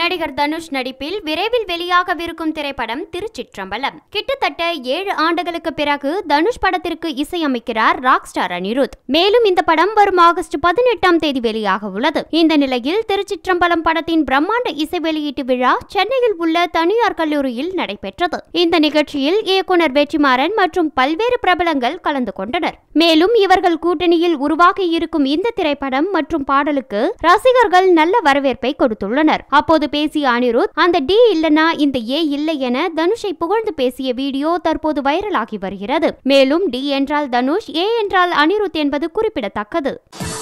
நடிகர் தனுஷ் நடிப்பில் விரைவில் வெளியாகவிருக்கும் திரைப்படம் திருச்சிற்றம்பலம் கிட்டத்தட்ட ஏழு ஆண்டுகளுக்கு பிறகு தனுஷ் படத்திற்கு இசையமைக்கிறார் ராக் ஸ்டார் அனிருத் மேலும் இந்த படம் வரும் ஆகஸ்ட் பதினெட்டாம் தேதி வெளியாக உள்ளது இந்த நிலையில் திருச்சிற்றம்பலம் படத்தின் பிரம்மாண்ட இசை வெளியீட்டு விழா சென்னையில் உள்ள தனியார் கல்லூரியில் நடைபெற்றது இந்த நிகழ்ச்சியில் இயக்குனர் வெற்றிமாறன் மற்றும் பல்வேறு பிரபலங்கள் கலந்து கொண்டனர் மேலும் இவர்கள் கூட்டணியில் உருவாகி இருக்கும் இந்த திரைப்படம் மற்றும் பாடலுக்கு ரசிகர்கள் நல்ல வரவேற்பை கொடுத்துள்ளனர் அப்போது போது பேசிய அனிருத் அந்த டி இல்லனா இந்த ஏ இல்லை என தனுஷை புகழ்ந்து பேசிய வீடியோ தற்போது வைரலாகி வருகிறது மேலும் டி என்றால் தனுஷ் ஏ என்றால் அனிருத் என்பது குறிப்பிடத்தக்கது